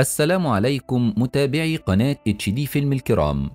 السلام عليكم متابعي قناة اتش دي فيلم الكرام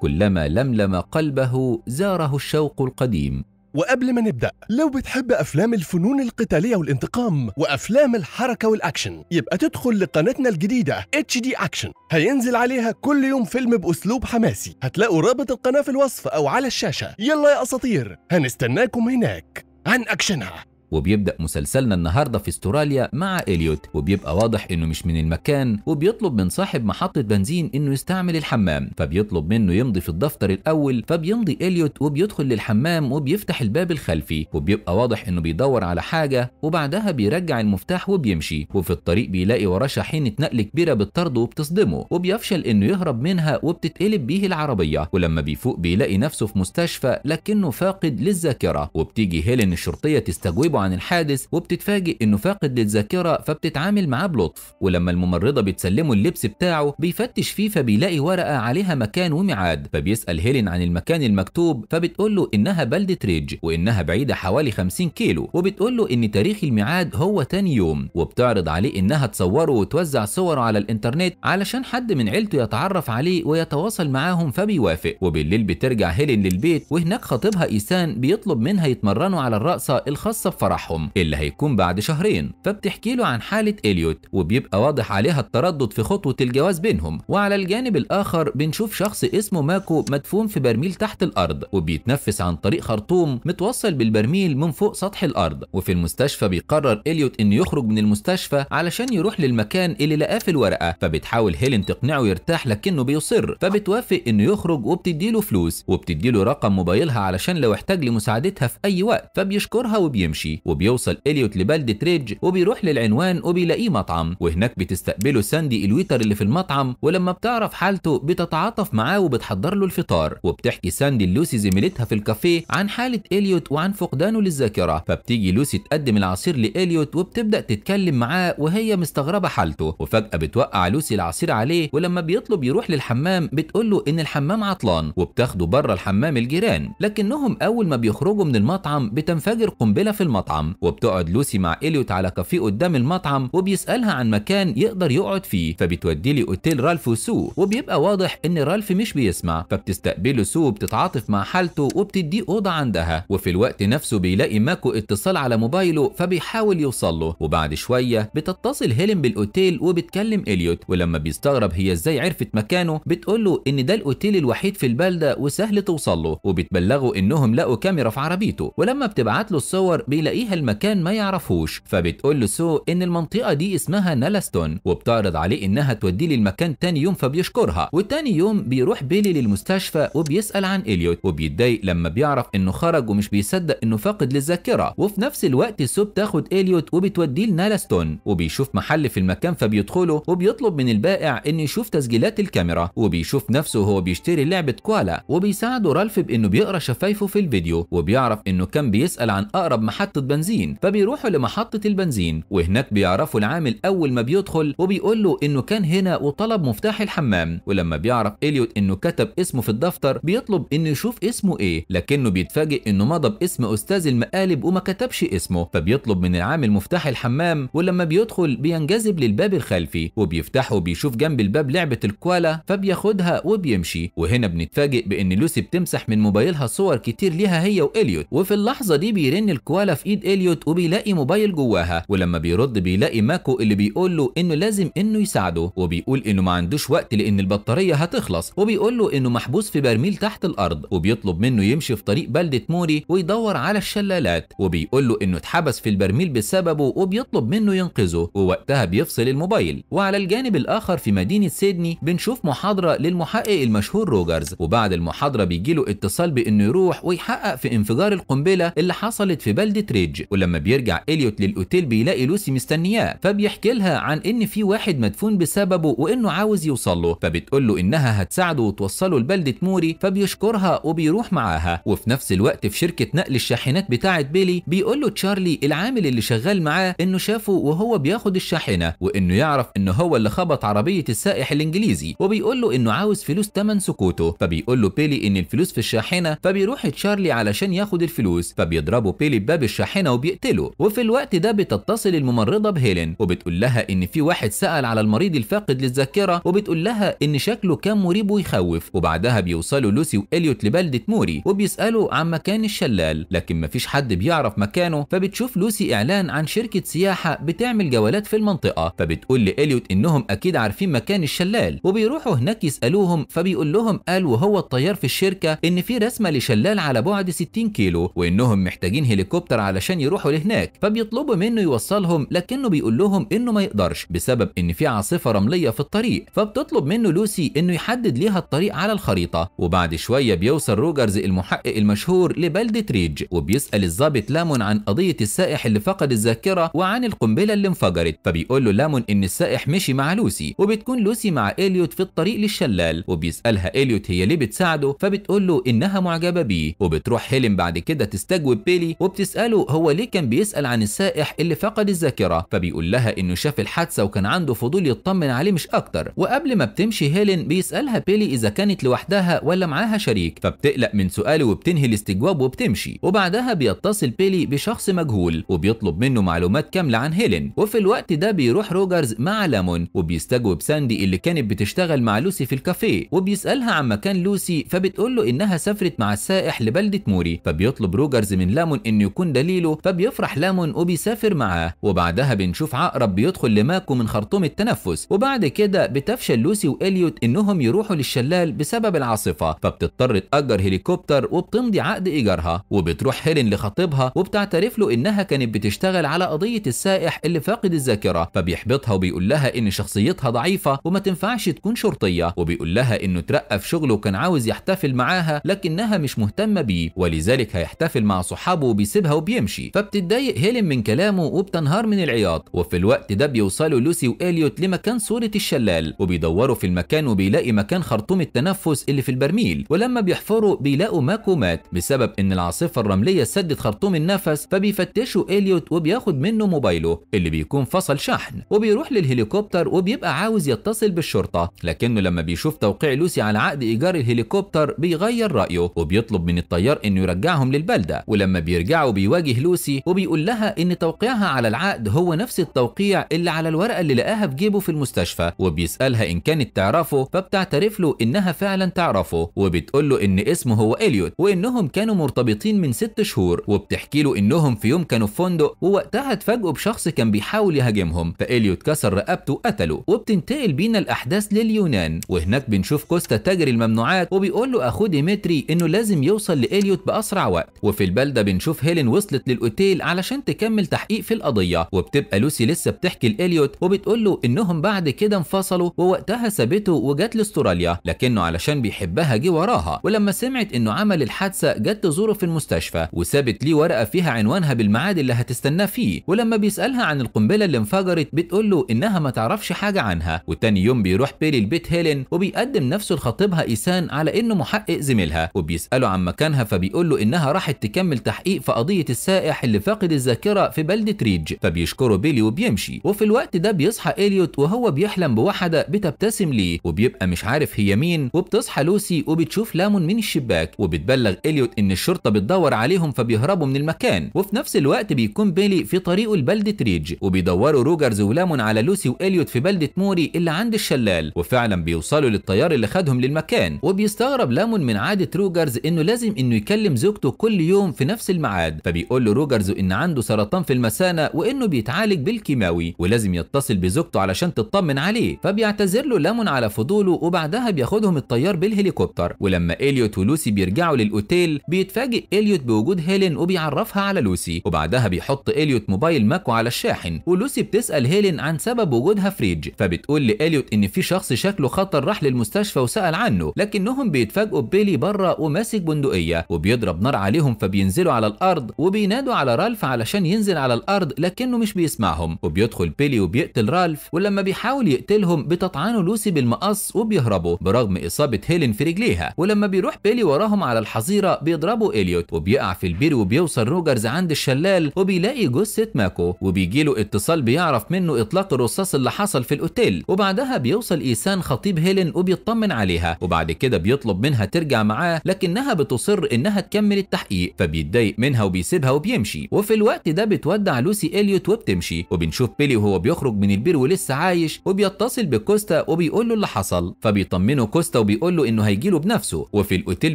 كلما لملم قلبه زاره الشوق القديم وقبل ما نبدأ لو بتحب أفلام الفنون القتالية والانتقام وأفلام الحركة والأكشن يبقى تدخل لقناتنا الجديدة اتش دي أكشن هينزل عليها كل يوم فيلم بأسلوب حماسي هتلاقوا رابط القناة في الوصف أو على الشاشة يلا يا أساطير هنستناكم هناك عن أكشنها وبيبدأ مسلسلنا النهاردة في استراليا مع إليوت وبيبقى واضح إنه مش من المكان وبيطلب من صاحب محطة بنزين إنه يستعمل الحمام فبيطلب منه يمضي في الدفتر الأول فبيمضي إليوت وبيدخل للحمام وبيفتح الباب الخلفي وبيبقى واضح إنه بيدور على حاجة وبعدها بيرجع المفتاح وبيمشي وفي الطريق بيلاقي وراه شاحنة نقل كبيرة بتطرده وبتصدمه وبيفشل إنه يهرب منها وبتتقلب بيه العربية ولما بيفوق بيلاقي نفسه في مستشفى لكنه فاقد للذاكرة وبتيجي هيلين الشرطية تستجوبه عن الحادث وبتتفاجئ انه فاقد للذاكره فبتتعامل معاه بلطف ولما الممرضه بتسلمه اللبس بتاعه بيفتش فيه فبيلاقي ورقه عليها مكان وميعاد فبيسال هيلين عن المكان المكتوب فبتقول له انها بلده ريدج وانها بعيده حوالي 50 كيلو وبتقول له ان تاريخ الميعاد هو تاني يوم وبتعرض عليه انها تصوره وتوزع صوره على الانترنت علشان حد من عيلته يتعرف عليه ويتواصل معاهم فبيوافق وبالليل بترجع هيلين للبيت وهناك خطيبها ايسان بيطلب منها يتمرنوا على الرقصه الخاصه بفرح فرحهم اللي هيكون بعد شهرين فبتحكي له عن حالة إليوت وبيبقى واضح عليها التردد في خطوة الجواز بينهم وعلى الجانب الآخر بنشوف شخص اسمه ماكو مدفون في برميل تحت الأرض وبيتنفس عن طريق خرطوم متوصل بالبرميل من فوق سطح الأرض وفي المستشفى بيقرر إليوت إنه يخرج من المستشفى علشان يروح للمكان اللي لقاه في الورقة فبتحاول هيلين تقنعه يرتاح لكنه بيصر فبتوافق إنه يخرج وبتديله فلوس وبتديله رقم موبايلها علشان لو احتاج لمساعدتها في أي وقت فبيشكرها وبيمشي وبيوصل اليوت لبلدة ريدج وبيروح للعنوان وبيلاقيه مطعم وهناك بتستقبله ساندي الويتر اللي في المطعم ولما بتعرف حالته بتتعاطف معاه وبتحضر له الفطار وبتحكي ساندي لوسي زميلتها في الكافيه عن حالة اليوت وعن فقدانه للذاكرة فبتيجي لوسي تقدم العصير لاليوت وبتبدأ تتكلم معاه وهي مستغربة حالته وفجأة بتوقع لوسي العصير عليه ولما بيطلب يروح للحمام بتقول له ان الحمام عطلان وبتاخده بره الحمام الجيران لكنهم اول ما بيخرجوا من المطعم بتنفجر قنبلة في المطعم المطعم وبتقعد لوسي مع اليوت على كافيه قدام المطعم وبيسالها عن مكان يقدر يقعد فيه فبتودي لي اوتيل رالف وسو وبيبقى واضح ان رالف مش بيسمع فبتستقبله سو وبتتعاطف مع حالته وبتديه اوضه عندها وفي الوقت نفسه بيلاقي ماكو اتصال على موبايله فبيحاول يوصل له وبعد شويه بتتصل هيلين بالاوتيل وبتكلم اليوت ولما بيستغرب هي ازاي عرفت مكانه بتقول له ان ده الاوتيل الوحيد في البلده وسهل توصل له وبتبلغه انهم لقوا كاميرا في عربيته ولما بتبعت له الصور بيلاقي بتلاقيها المكان ما يعرفوش فبتقول له سو ان المنطقه دي اسمها نالستون وبتعرض عليه انها توديه للمكان تاني يوم فبيشكرها وتاني يوم بيروح بيلي للمستشفى وبيسال عن اليوت وبيتضايق لما بيعرف انه خرج ومش بيصدق انه فاقد للذاكره وفي نفس الوقت سو بتاخد اليوت وبتوديه لنالستون وبيشوف محل في المكان فبيدخله وبيطلب من البائع انه يشوف تسجيلات الكاميرا وبيشوف نفسه وهو بيشتري لعبه كوالا وبيساعده رالف بانه بيقرا شفايفه في الفيديو وبيعرف انه كان بيسال عن اقرب محطه بنزين فبيروحوا لمحطة البنزين وهناك بيعرفوا العامل أول ما بيدخل وبيقول له إنه كان هنا وطلب مفتاح الحمام ولما بيعرف إليوت إنه كتب اسمه في الدفتر بيطلب إنه يشوف اسمه إيه لكنه بيتفاجئ إنه مضى باسم أستاذ المقالب وما كتبش اسمه فبيطلب من العامل مفتاح الحمام ولما بيدخل بينجذب للباب الخلفي وبيفتحه وبيشوف جنب الباب لعبة الكوالا فبياخدها وبيمشي وهنا بنتفاجئ بإن لوسي بتمسح من موبايلها صور كتير ليها هي وإليوت وفي اللحظة دي بيرن الكوالا في ايد اليوت وبيلاقي موبايل جواها ولما بيرد بيلاقي ماكو اللي بيقول له انه لازم انه يساعده وبيقول انه ما عندوش وقت لان البطاريه هتخلص وبيقول له انه محبوس في برميل تحت الارض وبيطلب منه يمشي في طريق بلده موري ويدور على الشلالات وبيقول له انه اتحبس في البرميل بسببه وبيطلب منه ينقذه ووقتها بيفصل الموبايل وعلى الجانب الاخر في مدينه سيدني بنشوف محاضره للمحقق المشهور روجرز وبعد المحاضره بيجي له اتصال بانه يروح ويحقق في انفجار القنبله اللي حصلت في بلده ري الكوليدج ولما بيرجع اليوت للاوتيل بيلاقي لوسي مستنياه فبيحكي لها عن ان في واحد مدفون بسببه وانه عاوز يوصل له فبتقول له انها هتساعده وتوصله لبلده موري فبيشكرها وبيروح معاها وفي نفس الوقت في شركه نقل الشاحنات بتاعه بيلي بيقول له تشارلي العامل اللي شغال معاه انه شافه وهو بياخد الشاحنه وانه يعرف ان هو اللي خبط عربيه السائح الانجليزي وبيقول له انه عاوز فلوس تمن سكوته فبيقول له بيلي ان الفلوس في الشاحنه فبيروح تشارلي علشان ياخد الفلوس فبيضربه بيلي بباب الشاحنه الطاحنه وبيقتله وفي الوقت ده بتتصل الممرضه بهيلين وبتقول لها ان في واحد سال على المريض الفاقد للذاكره وبتقول لها ان شكله كان مريب ويخوف وبعدها بيوصلوا لوسي واليوت لبلده موري وبيسالوا عن مكان الشلال لكن مفيش حد بيعرف مكانه فبتشوف لوسي اعلان عن شركه سياحه بتعمل جولات في المنطقه فبتقول لاليوت انهم اكيد عارفين مكان الشلال وبيروحوا هناك يسالوهم فبيقول لهم قال وهو الطيار في الشركه ان في رسمه لشلال على بعد 60 كيلو وانهم محتاجين هليكوبتر على علشان يروحوا لهناك فبيطلبوا منه يوصلهم لكنه بيقول لهم انه ما يقدرش بسبب ان في عاصفه رمليه في الطريق فبتطلب منه لوسي انه يحدد ليها الطريق على الخريطه وبعد شويه بيوصل روجرز المحقق المشهور لبلده ريج وبيسال الضابط لامون عن قضيه السائح اللي فقد الذاكره وعن القنبله اللي انفجرت فبيقول له لامون ان السائح مشي مع لوسي وبتكون لوسي مع اليوت في الطريق للشلال وبيسالها اليوت هي ليه بتساعده فبتقول له انها معجبه بيه وبتروح هيلين بعد كده تستجوب بيلي وبتساله هو ليه كان بيسأل عن السائح اللي فقد الذاكرة فبيقول لها انه شاف الحادثة وكان عنده فضول يطمن عليه مش اكتر وقبل ما بتمشي هيلين بيسألها بيلي اذا كانت لوحدها ولا معاها شريك فبتقلق من سؤاله وبتنهي الاستجواب وبتمشي وبعدها بيتصل بيلي بشخص مجهول وبيطلب منه معلومات كاملة عن هيلين وفي الوقت ده بيروح روجرز مع لامون وبيستجوب ساندي اللي كانت بتشتغل مع لوسي في الكافيه وبيسألها عن مكان لوسي فبتقول له انها سافرت مع السائح لبلدة موري فبيطلب روجرز من لامون انه يكون دليل وخليله فبيفرح لامون وبيسافر معاه وبعدها بنشوف عقرب بيدخل لماكو من خرطوم التنفس وبعد كده بتفشل لوسي وإليوت إنهم يروحوا للشلال بسبب العاصفة فبتضطر تأجر هليكوبتر وبتمضي عقد إيجارها وبتروح هيلين لخطيبها وبتعترف له إنها كانت بتشتغل على قضية السائح اللي فاقد الذاكرة فبيحبطها وبيقول لها إن شخصيتها ضعيفة وما تنفعش تكون شرطية وبيقول لها إنه اترقى في شغله وكان عاوز يحتفل معاها لكنها مش مهتمة بيه ولذلك هيحتفل مع صحابه وبيسيبها وبيمشي يمشي فبتتضايق هيلين من كلامه وبتنهار من العياط وفي الوقت ده بيوصلوا لوسي واليوت لمكان صوره الشلال وبيدوروا في المكان وبيلاقي مكان خرطوم التنفس اللي في البرميل ولما بيحفروا بيلاقوا ماكو مات بسبب ان العاصفه الرمليه سدت خرطوم النفس فبيفتشوا اليوت وبياخد منه موبايله اللي بيكون فصل شحن وبيروح للهليكوبتر وبيبقى عاوز يتصل بالشرطه لكنه لما بيشوف توقيع لوسي على عقد ايجار الهليكوبتر بيغير رايه وبيطلب من الطيار انه يرجعهم للبلده ولما بيرجعوا بيواجه لوسي وبيقول لها ان توقيعها على العقد هو نفس التوقيع اللي على الورقه اللي لقاها في جيبه في المستشفى وبيسالها ان كانت تعرفه فبتعترف له انها فعلا تعرفه وبتقول له ان اسمه هو اليوت وانهم كانوا مرتبطين من ست شهور وبتحكي له انهم في يوم كانوا في فندق ووقتها اتفاجئوا بشخص كان بيحاول يهاجمهم فاليوت كسر رقبته وقتله وبتنتقل بينا الاحداث لليونان وهناك بنشوف كوستا تاجر الممنوعات وبيقول له اخوه ديمتري انه لازم يوصل لاليوت باسرع وقت وفي البلده بنشوف هيلين وصلت للاوتيل علشان تكمل تحقيق في القضيه وبتبقى لوسي لسه بتحكي لاليوت وبتقول له انهم بعد كده انفصلوا ووقتها سابته وجت لاستراليا لكنه علشان بيحبها جه وراها ولما سمعت انه عمل الحادثه جت تزوره في المستشفى وسابت ليه ورقه فيها عنوانها بالميعاد اللي هتستناه فيه ولما بيسالها عن القنبله اللي انفجرت بتقول له انها ما تعرفش حاجه عنها وتاني يوم بيروح بيلي لبيت هيلين وبيقدم نفسه لخطيبها ايسان على انه محقق زميلها وبيساله عن مكانها فبيقول له انها راحت تكمل تحقيق في قضيه السرقه السائح اللي فاقد الذاكره في بلده ريج فبيشكره بيلي وبيمشي وفي الوقت ده بيصحى اليوت وهو بيحلم بواحده بتبتسم ليه وبيبقى مش عارف هي مين وبتصحى لوسي وبتشوف لامون من الشباك وبتبلغ اليوت ان الشرطه بتدور عليهم فبيهربوا من المكان وفي نفس الوقت بيكون بيلي في طريقه لبلده ريج وبيدوروا روجرز ولامون على لوسي واليوت في بلده موري اللي عند الشلال وفعلا بيوصلوا للطيار اللي خدهم للمكان وبيستغرب لامون من عاده روجرز انه لازم انه يكلم زوجته كل يوم في نفس الميعاد فبيقول بيقول لروجرز ان عنده سرطان في المثانه وانه بيتعالج بالكيماوي ولازم يتصل بزوجته علشان تطمن عليه فبيعتذر له لامون على فضوله وبعدها بياخدهم الطيار بالهليكوبتر ولما اليوت ولوسي بيرجعوا للاوتيل بيتفاجئ اليوت بوجود هيلين وبيعرفها على لوسي وبعدها بيحط اليوت موبايل ماكو على الشاحن ولوسي بتسال هيلين عن سبب وجودها فريج فبتقول لاليوت ان في شخص شكله خطر راح للمستشفى وسال عنه لكنهم بيتفاجئوا ببيلي بره وماسك بندقيه وبيضرب نار عليهم فبينزلوا على الارض وبين بينادوا على رالف علشان ينزل على الارض لكنه مش بيسمعهم وبيدخل بيلي وبيقتل رالف ولما بيحاول يقتلهم بتطعنه لوسي بالمقص وبيهربوا برغم اصابه هيلين في رجليها ولما بيروح بيلي وراهم على الحظيره بيضربوا اليوت وبيقع في البير وبيوصل روجرز عند الشلال وبيلاقي جثه ماكو وبيجي له اتصال بيعرف منه اطلاق الرصاص اللي حصل في الاوتيل وبعدها بيوصل ايسان خطيب هيلين وبيطمن عليها وبعد كده بيطلب منها ترجع معاه لكنها بتصر انها تكمل التحقيق فبيتضايق منها وبيسيبها بيمشي وفي الوقت ده بتودع لوسي اليوت وبتمشي وبنشوف بيلي وهو بيخرج من البير ولسه عايش وبيتصل بكوستا وبيقول له اللي حصل فبيطمنه كوستا وبيقول له انه هيجي له بنفسه وفي الاوتيل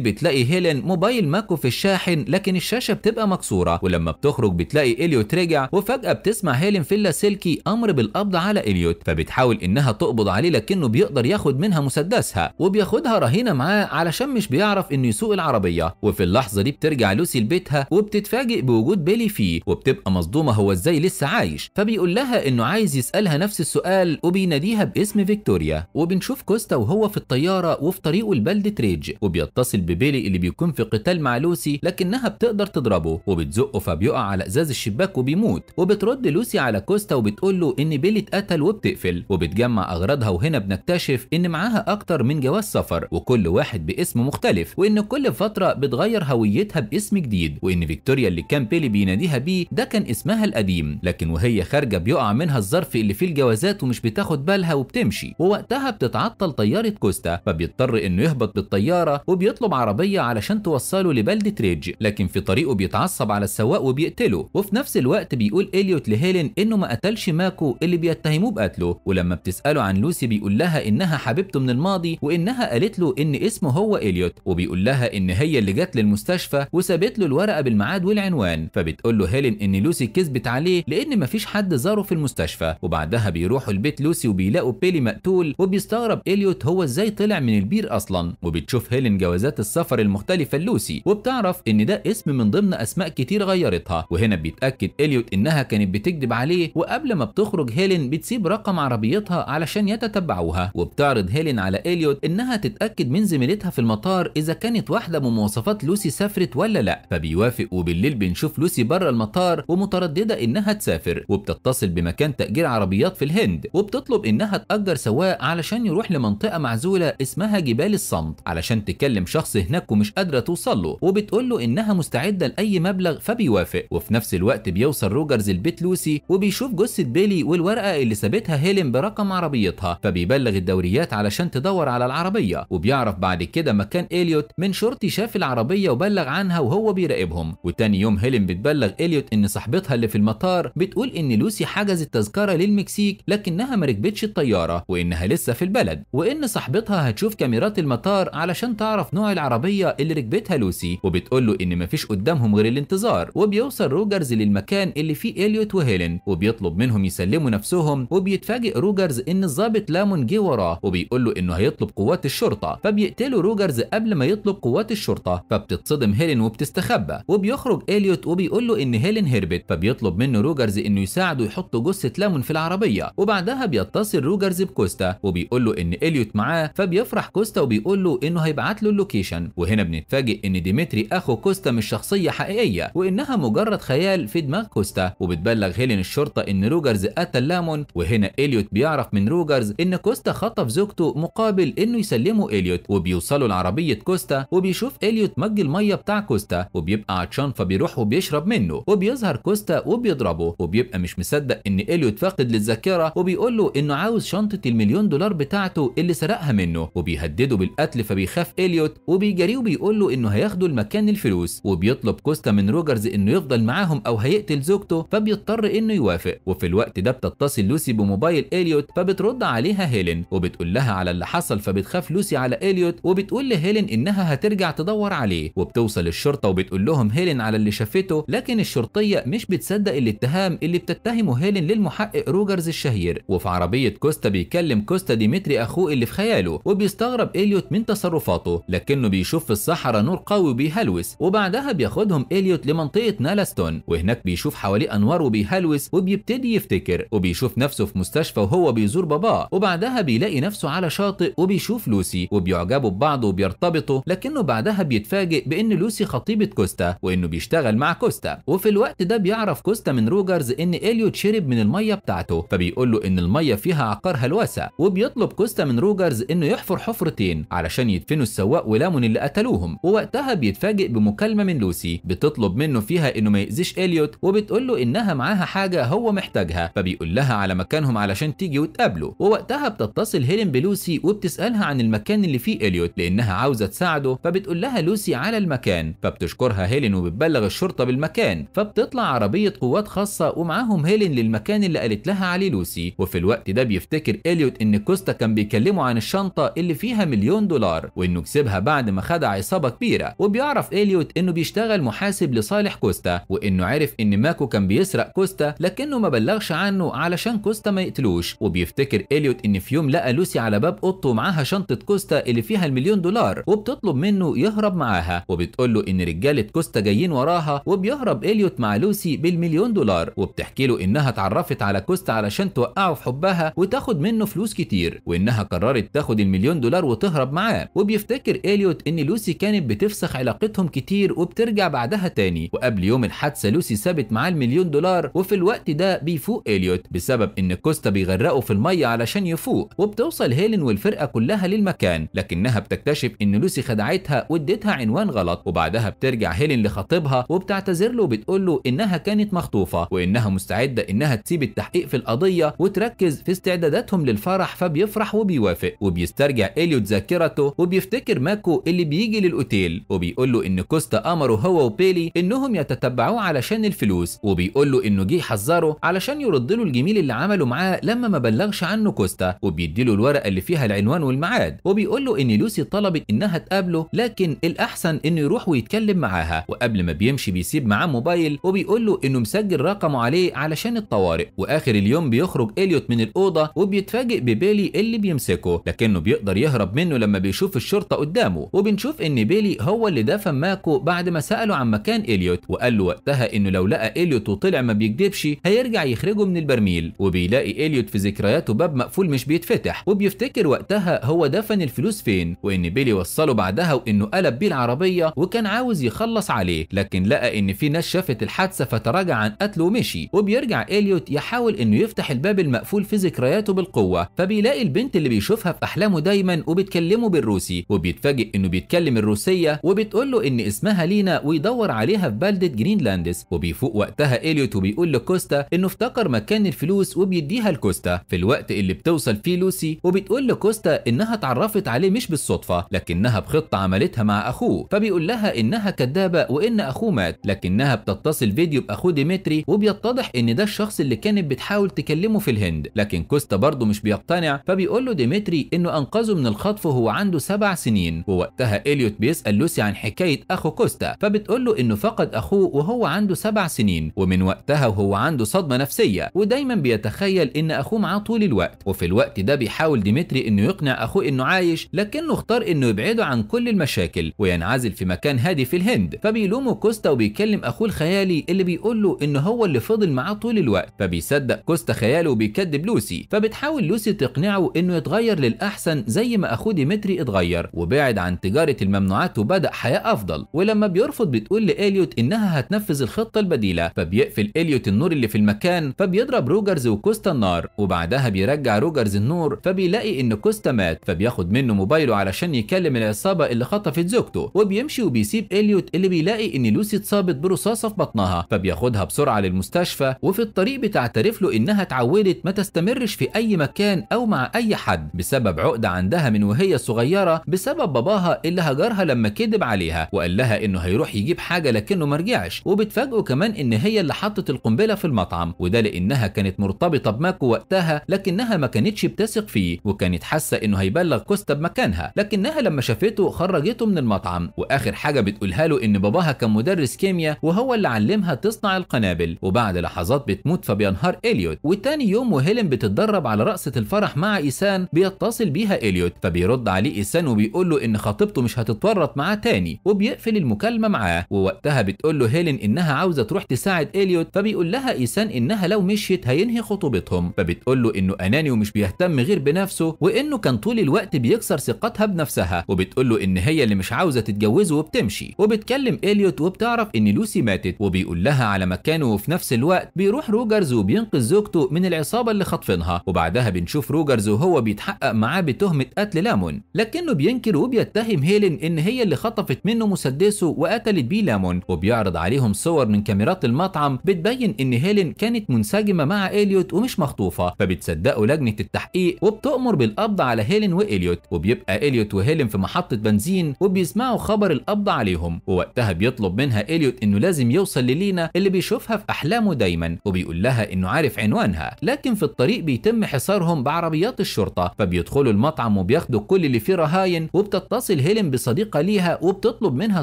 بتلاقي هيلين موبايل ماكو في الشاحن لكن الشاشه بتبقى مكسوره ولما بتخرج بتلاقي اليوت رجع وفجاه بتسمع هيلين في اللاسلكي امر بالقبض على اليوت فبتحاول انها تقبض عليه لكنه بيقدر ياخد منها مسدسها وبياخدها رهينه معاه علشان مش بيعرف انه يسوق العربيه وفي اللحظه دي بترجع لوسي لبيتها وبتتفاجئ بوجود بيلي فيه وبتبقى مصدومه هو ازاي لسه عايش فبيقول لها انه عايز يسالها نفس السؤال وبيناديها باسم فيكتوريا وبنشوف كوستا وهو في الطياره وفي طريقه لبلده ريج وبيتصل ببيلي اللي بيكون في قتال مع لوسي لكنها بتقدر تضربه وبتزقه فبيقع على ازاز الشباك وبيموت وبترد لوسي على كوستا وبتقول له ان بيلي اتقتل وبتقفل وبتجمع اغراضها وهنا بنكتشف ان معاها اكتر من جواز سفر وكل واحد باسم مختلف وان كل فتره بتغير هويتها باسم جديد وان فيكتوريا اللي كان كان بيلي بيناديها بيه ده كان اسمها القديم لكن وهي خارجه بيقع منها الظرف اللي فيه الجوازات ومش بتاخد بالها وبتمشي ووقتها بتتعطل طياره كوستا فبيضطر انه يهبط بالطياره وبيطلب عربيه علشان توصله لبلده ريدج لكن في طريقه بيتعصب على السواق وبيقتله وفي نفس الوقت بيقول اليوت لهيلين انه ما قتلش ماكو اللي بيتهموه بقتله ولما بتساله عن لوسي بيقول لها انها حبيبته من الماضي وانها قالت له ان اسمه هو اليوت وبيقول لها ان هي اللي جت للمستشفى وسابت له الورقه بالميعاد والعنوان العنوان فبتقول له هيلين ان لوسي كذبت عليه لان مفيش حد زاره في المستشفى وبعدها بيروحوا البيت لوسي وبيلاقوا بيلي مقتول وبيستغرب اليوت هو ازاي طلع من البير اصلا وبتشوف هيلين جوازات السفر المختلفه لوسي وبتعرف ان ده اسم من ضمن اسماء كتير غيرتها وهنا بيتاكد اليوت انها كانت بتكذب عليه وقبل ما بتخرج هيلين بتسيب رقم عربيتها علشان يتتبعوها وبتعرض هيلين على اليوت انها تتاكد من زميلتها في المطار اذا كانت واحده من مواصفات لوسي سافرت ولا لا فبيوافق وبالليل بنشوف بنشوف لوسي بره المطار ومتردده انها تسافر وبتتصل بمكان تاجير عربيات في الهند وبتطلب انها تاجر سواق علشان يروح لمنطقه معزوله اسمها جبال الصمت علشان تكلم شخص هناك ومش قادره توصل له وبتقول له انها مستعده لاي مبلغ فبيوافق وفي نفس الوقت بيوصل روجرز البيت لوسي وبيشوف جثه بيلي والورقه اللي سابتها هيلين برقم عربيتها فبيبلغ الدوريات علشان تدور على العربيه وبيعرف بعد كده مكان اليوت من شرطي شاف العربيه وبلغ عنها وهو بيراقبهم وتاني يوم هيلين هيلين بتبلغ اليوت ان صاحبتها اللي في المطار بتقول ان لوسي حجزت تذكره للمكسيك لكنها ما ركبتش الطياره وانها لسه في البلد وان صاحبتها هتشوف كاميرات المطار علشان تعرف نوع العربيه اللي ركبتها لوسي وبتقول له ان مفيش قدامهم غير الانتظار وبيوصل روجرز للمكان اللي فيه اليوت وهيلين وبيطلب منهم يسلموا نفسهم وبيتفاجئ روجرز ان الضابط لامون جه وراه وبيقول له انه هيطلب قوات الشرطه فبيقتلوا روجرز قبل ما يطلب قوات الشرطه فبتتصدم هيلين وبتستخبى وبيخرج اليوت روبرت وبيقول له ان هيلين هربت فبيطلب منه روجرز انه يساعده يحط جثه لامون في العربيه وبعدها بيتصل روجرز بكوستا وبيقول له ان اليوت معاه فبيفرح كوستا وبيقول له انه هيبعت له اللوكيشن وهنا بنتفاجئ ان ديمتري اخو كوستا مش شخصيه حقيقيه وانها مجرد خيال في دماغ كوستا وبتبلغ هيلين الشرطه ان روجرز قتل لامون وهنا اليوت بيعرف من روجرز ان كوستا خطف زوجته مقابل انه يسلمه اليوت وبيوصلوا لعربيه كوستا وبيشوف اليوت مج الميه بتاع كوستا وبيبقى عطشان فبيروح وبيشرب منه وبيظهر كوستا وبيضربه وبيبقى مش مصدق ان اليوت فاقد للذاكره وبيقول له انه عاوز شنطه المليون دولار بتاعته اللي سرقها منه وبيهدده بالقتل فبيخاف اليوت وبيجاريه وبيقول له انه هياخده المكان الفلوس وبيطلب كوستا من روجرز انه يفضل معاهم او هيقتل زوجته فبيضطر انه يوافق وفي الوقت ده بتتصل لوسي بموبايل اليوت فبترد عليها هيلين وبتقول لها على اللي حصل فبتخاف لوسي على اليوت وبتقول لهيلين انها هترجع تدور عليه وبتوصل الشرطه وبتقول لهم هيلين على اللي شافته ووقفته لكن الشرطية مش بتصدق الاتهام اللي بتتهمه هيلين للمحقق روجرز الشهير وفي عربية كوستا بيكلم كوستا ديمتري أخوه اللي في خياله وبيستغرب إليوت من تصرفاته لكنه بيشوف في الصحراء نور قوي وبيهلوس وبعدها بياخدهم إليوت لمنطقة نالاستون وهناك بيشوف حواليه أنوار وبيهلوس وبيبتدي يفتكر وبيشوف نفسه في مستشفى وهو بيزور باباه وبعدها بيلاقي نفسه على شاطئ وبيشوف لوسي وبيعجبوا ببعض وبيرتبطوا لكنه بعدها بيتفاجئ بإن لوسي خطيبة كوستا وإنه بيشتغل مع كوستا وفي الوقت ده بيعرف كوستا من روجرز ان اليوت شرب من الميه بتاعته فبيقول له ان الميه فيها عقار هلوسه وبيطلب كوستا من روجرز انه يحفر حفرتين علشان يدفنوا السواق ولامون اللي قتلوهم ووقتها بيتفاجئ بمكالمه من لوسي بتطلب منه فيها انه ما يأذيش اليوت وبتقول له انها معاها حاجه هو محتاجها فبيقول لها على مكانهم علشان تيجي وتقابله ووقتها بتتصل هيلين بلوسي وبتسالها عن المكان اللي فيه اليوت لانها عاوزه تساعده فبتقول لها لوسي على المكان فبتشكرها هيلين وبتبلغ الشرطه الشرطة بالمكان فبتطلع عربية قوات خاصة ومعاهم هيلين للمكان اللي قالت لها عليه لوسي وفي الوقت ده بيفتكر إليوت إن كوستا كان بيكلمه عن الشنطة اللي فيها مليون دولار وإنه كسبها بعد ما خدع عصابة كبيرة وبيعرف إليوت إنه بيشتغل محاسب لصالح كوستا وإنه عرف إن ماكو كان بيسرق كوستا لكنه ما بلغش عنه علشان كوستا ما يقتلوش وبيفتكر إليوت إن في يوم لقى لوسي على باب أوضته معاها شنطة كوستا اللي فيها المليون دولار وبتطلب منه يهرب معاها وبتقول له إن رجالة كوستا جايين وراها وبيهرب إليوت مع لوسي بالمليون دولار وبتحكي له إنها اتعرفت على كوستا علشان توقعه في حبها وتاخد منه فلوس كتير وإنها قررت تاخد المليون دولار وتهرب معاه وبيفتكر إليوت إن لوسي كانت بتفسخ علاقتهم كتير وبترجع بعدها تاني وقبل يوم الحادثة لوسي سابت معاه المليون دولار وفي الوقت ده بيفوق إليوت بسبب إن كوستا بيغرقه في المية علشان يفوق وبتوصل هيلين والفرقة كلها للمكان لكنها بتكتشف إن لوسي خدعتها واديتها عنوان غلط وبعدها بترجع هيلين لخطيبها وبت وبتعتذر له وبتقول له انها كانت مخطوفه وانها مستعده انها تسيب التحقيق في القضيه وتركز في استعداداتهم للفرح فبيفرح وبيوافق وبيسترجع اليوت ذاكرته وبيفتكر ماكو اللي بيجي للاوتيل وبيقول له ان كوستا امره هو وبيلي انهم يتتبعوه علشان الفلوس وبيقول له انه جه يحذره علشان يرد له الجميل اللي عمله معاه لما ما بلغش عنه كوستا وبيدي له الورقه اللي فيها العنوان والميعاد وبيقول له ان لوسي طلبت انها تقابله لكن الاحسن انه يروح ويتكلم معاها وقبل ما بيمشي بيسيب معاه موبايل وبيقول له انه مسجل رقمه عليه علشان الطوارئ واخر اليوم بيخرج اليوت من الاوضه وبيتفاجئ ببيلي اللي بيمسكه لكنه بيقدر يهرب منه لما بيشوف الشرطه قدامه وبنشوف ان بيلي هو اللي دفن ماكو بعد ما ساله عن مكان اليوت وقال له وقتها انه لو لقى اليوت وطلع ما بيكدبش هيرجع يخرجه من البرميل وبيلاقي اليوت في ذكرياته باب مقفول مش بيتفتح وبيفتكر وقتها هو دفن الفلوس فين وان بيلي وصله بعدها وانه قلب بيه العربيه وكان عاوز يخلص عليه لكن لقى بقى ان في ناس شافت الحادثه فتراجع عن قتله ومشي وبيرجع اليوت يحاول انه يفتح الباب المقفول في ذكرياته بالقوه فبيلاقي البنت اللي بيشوفها في احلامه دايما وبتكلمه بالروسي وبيتفاجئ انه بيتكلم الروسيه وبتقول له ان اسمها لينا ويدور عليها في بلده جرينلاندس وبيفوق وقتها اليوت وبيقول لكوستا انه افتكر مكان الفلوس وبيديها لكوستا في الوقت اللي بتوصل فيه لوسي وبتقول لكوستا انها اتعرفت عليه مش بالصدفه لكنها بخطه عملتها مع اخوه فبيقول لها انها كدابه وان اخوه مات لكنها بتتصل فيديو باخوه ديمتري وبيتضح ان ده الشخص اللي كانت بتحاول تكلمه في الهند لكن كوستا برضه مش بيقتنع فبيقول له ديمتري انه انقذه من الخطف وهو عنده سبع سنين ووقتها اليوت بيسال لوسي عن حكايه اخو كوستا فبتقول له انه فقد اخوه وهو عنده سبع سنين ومن وقتها وهو عنده صدمه نفسيه ودايما بيتخيل ان اخوه معاه طول الوقت وفي الوقت ده بيحاول ديمتري انه يقنع اخوه انه عايش لكنه اختار انه يبعده عن كل المشاكل وينعزل في مكان هادي في الهند فبيلومه كوستا وبي بيكلم اخوه الخيالي اللي بيقول له ان هو اللي فضل معاه طول الوقت فبيصدق كوستا خياله وبيكذب لوسي فبتحاول لوسي تقنعه انه يتغير للاحسن زي ما اخوه ديمتري اتغير وبعد عن تجاره الممنوعات وبدا حياه افضل ولما بيرفض بتقول لاليوت انها هتنفذ الخطه البديله فبيقفل اليوت النور اللي في المكان فبيضرب روجرز وكوستا النار وبعدها بيرجع روجرز النور فبيلاقي ان كوستا مات فبياخد منه موبايله علشان يكلم العصابه اللي خطفت زوجته وبيمشي وبيسيب اليوت اللي بيلاقي ان لوسي اتصاب اتصابت برصاصة في بطنها فبياخدها بسرعة للمستشفى وفي الطريق بتعترف له إنها اتعودت ما تستمرش في أي مكان أو مع أي حد بسبب عقدة عندها من وهي صغيرة بسبب باباها اللي هجرها لما كذب عليها وقال لها إنه هيروح يجيب حاجة لكنه ما رجعش وبتفاجئه كمان إن هي اللي حطت القنبلة في المطعم وده لأنها كانت مرتبطة بماكو وقتها لكنها ما كانتش بتثق فيه وكانت حاسة إنه هيبلغ كوستا بمكانها لكنها لما شافته خرجته من المطعم وآخر حاجة بتقولها له إن باباها كان مدرس كيمياء وهو اللي علمها تصنع القنابل وبعد لحظات بتموت فبينهار إليوت وتاني يوم وهيلين بتتدرب على رقصة الفرح مع إيسان بيتصل بيها إليوت فبيرد عليه إيسان وبيقول له إن خطيبته مش هتتورط معاه تاني وبيقفل المكالمة معاه ووقتها بتقول له هيلين إنها عاوزة تروح تساعد إليوت فبيقول لها إيسان إنها لو مشيت هينهي خطوبتهم فبتقول له إنه أناني ومش بيهتم غير بنفسه وإنه كان طول الوقت بيكسر ثقتها بنفسها وبتقول له إن هي اللي مش عاوزة تتجوزه وبتمشي وبتكلم إليوت وبتعرف بيعرف ان لوسي ماتت وبيقول لها على مكانه وفي نفس الوقت بيروح روجرز وبينقذ زوجته من العصابه اللي خاطفينها وبعدها بنشوف روجرز وهو بيتحقق معاه بتهمه قتل لامون لكنه بينكر وبيتهم هيلين ان هي اللي خطفت منه مسدسه وقتلت بيه لامون وبيعرض عليهم صور من كاميرات المطعم بتبين ان هيلين كانت منسجمه مع اليوت ومش مخطوفه فبتصدقه لجنه التحقيق وبتامر بالقبض على هيلين واليوت وبيبقى اليوت وهيلين في محطه بنزين وبيسمعوا خبر القبض عليهم ووقتها بيطلب منها اليوت انه لازم يوصل للينا اللي بيشوفها في احلامه دايما وبيقول لها انه عارف عنوانها لكن في الطريق بيتم حصارهم بعربيات الشرطه فبيدخلوا المطعم وبياخدوا كل اللي فيه رهاين وبتتصل هيلين بصديقه ليها وبتطلب منها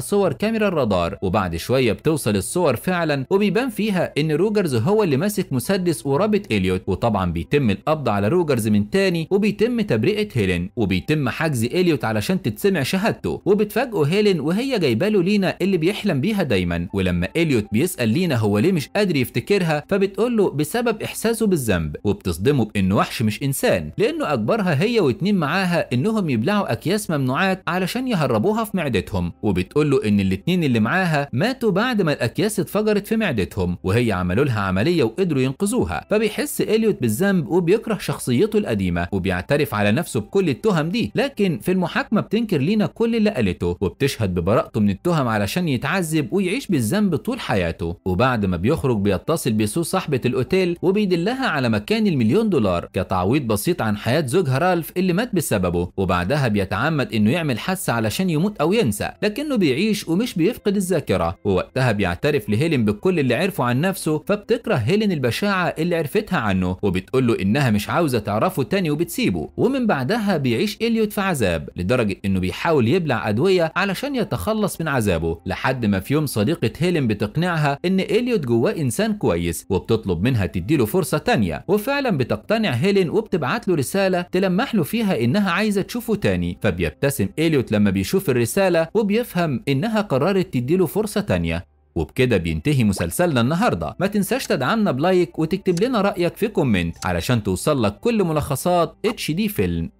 صور كاميرا الرادار وبعد شويه بتوصل الصور فعلا وبيبان فيها ان روجرز هو اللي ماسك مسدس ورابط اليوت وطبعا بيتم القبض على روجرز من تاني وبيتم تبرئه هيلين وبيتم حجز اليوت علشان تتسمع شهادته وبتفاجئه هيلين وهي جايبه له لينا اللي بيحلم بيها دايما دايما ولما اليوت بيسال لينا هو ليه مش قادر يفتكرها فبتقول له بسبب احساسه بالذنب وبتصدمه بانه وحش مش انسان لانه اجبرها هي واتنين معاها انهم يبلعوا اكياس ممنوعات علشان يهربوها في معدتهم وبتقول له ان الاتنين اللي معاها ماتوا بعد ما الاكياس اتفجرت في معدتهم وهي عملوا لها عمليه وقدروا ينقذوها فبيحس اليوت بالذنب وبيكره شخصيته القديمه وبيعترف على نفسه بكل التهم دي لكن في المحاكمه بتنكر لينا كل اللي قالته وبتشهد ببراءته من التهم علشان يتعذب ويعيش بيعيش بالذنب طول حياته وبعد ما بيخرج بيتصل بسو صاحبة الأوتيل وبيدلها على مكان المليون دولار كتعويض بسيط عن حياة زوجها رالف اللي مات بسببه وبعدها بيتعمد إنه يعمل حس علشان يموت أو ينسى لكنه بيعيش ومش بيفقد الذاكرة ووقتها بيعترف لهيلين بكل اللي عرفه عن نفسه فبتكره هيلين البشاعة اللي عرفتها عنه وبتقول له إنها مش عاوزة تعرفه تاني وبتسيبه ومن بعدها بيعيش إليوت في عذاب لدرجة إنه بيحاول يبلع أدوية علشان يتخلص من عذابه لحد ما في يوم صديق صديقة هيلين بتقنعها إن إليوت جواه إنسان كويس وبتطلب منها تديله فرصة تانية وفعلا بتقتنع هيلين وبتبعت له رسالة تلمح له فيها إنها عايزة تشوفه تاني فبيبتسم إليوت لما بيشوف الرسالة وبيفهم إنها قررت تديله فرصة تانية وبكده بينتهي مسلسلنا النهاردة ما تنساش تدعمنا بلايك وتكتب لنا رأيك في كومنت علشان توصل لك كل ملخصات اتش دي فيلم